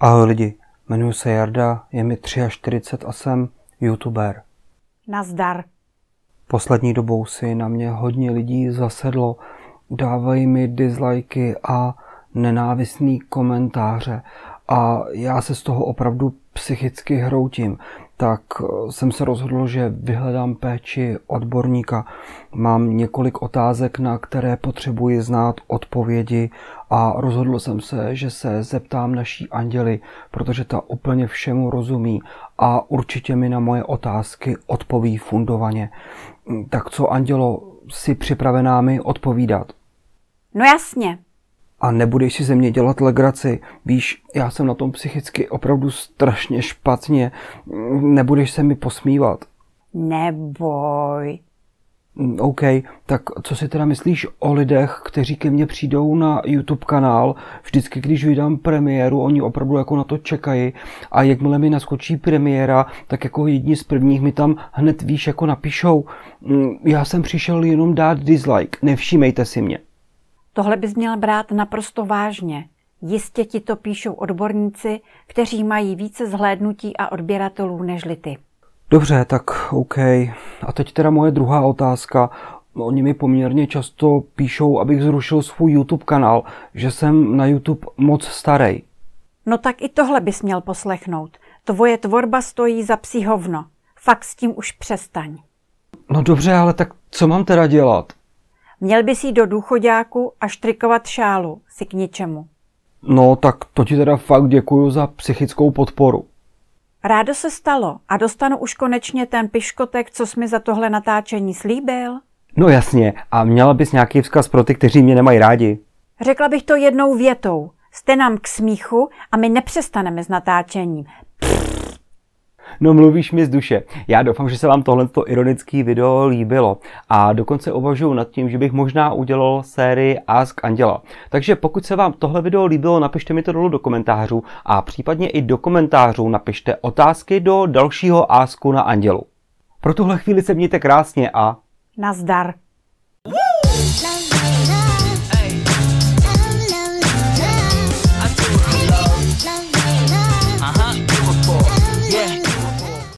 Ahoj lidi, jmenuji se Jarda, je mi 43 a jsem youtuber. Nazdar. Poslední dobou si na mě hodně lidí zasedlo, dávají mi dislajky a nenávistný komentáře a já se z toho opravdu psychicky hroutím tak eh, jsem se rozhodl, že vyhledám péči odborníka. Mám několik otázek, na které potřebuji znát odpovědi a rozhodl jsem se, že se zeptám naší anděli, protože ta úplně všemu rozumí a určitě mi na moje otázky odpoví fundovaně. Mm, tak co, andělo, si připravená mi odpovídat? No jasně, a nebudeš si ze mě dělat legraci. Víš, já jsem na tom psychicky opravdu strašně špatně. Nebudeš se mi posmívat. Neboj. Mm, OK, tak co si teda myslíš o lidech, kteří ke mně přijdou na YouTube kanál? Vždycky, když vydám premiéru, oni opravdu jako na to čekají a jakmile mi naskočí premiéra, tak jako jedni z prvních mi tam hned víš jako napíšou mm, já jsem přišel jenom dát dislike, nevšímejte si mě. Tohle bys měl brát naprosto vážně. Jistě ti to píšou odborníci, kteří mají více zhlédnutí a odběratelů než ty. Dobře, tak OK. A teď teda moje druhá otázka. Oni mi poměrně často píšou, abych zrušil svůj YouTube kanál, že jsem na YouTube moc starý. No tak i tohle bys měl poslechnout. Tvoje tvorba stojí za psí hovno. Fakt s tím už přestaň. No dobře, ale tak co mám teda dělat? Měl bys si do důchodáku a štrikovat šálu, si k ničemu. No, tak to ti teda fakt děkuju za psychickou podporu. Rádo se stalo a dostanu už konečně ten piškotek, co jsi mi za tohle natáčení slíbil. No jasně, a měla bys nějaký vzkaz pro ty, kteří mě nemají rádi. Řekla bych to jednou větou. Jste nám k smíchu a my nepřestaneme s natáčením. No mluvíš mi z duše. Já doufám, že se vám tohle ironické video líbilo a dokonce uvažuji nad tím, že bych možná udělal sérii Ask Anděla. Takže pokud se vám tohle video líbilo, napište mi to dolů do komentářů a případně i do komentářů napište otázky do dalšího Asku na Andělu. Pro tuhle chvíli se mějte krásně a nazdar.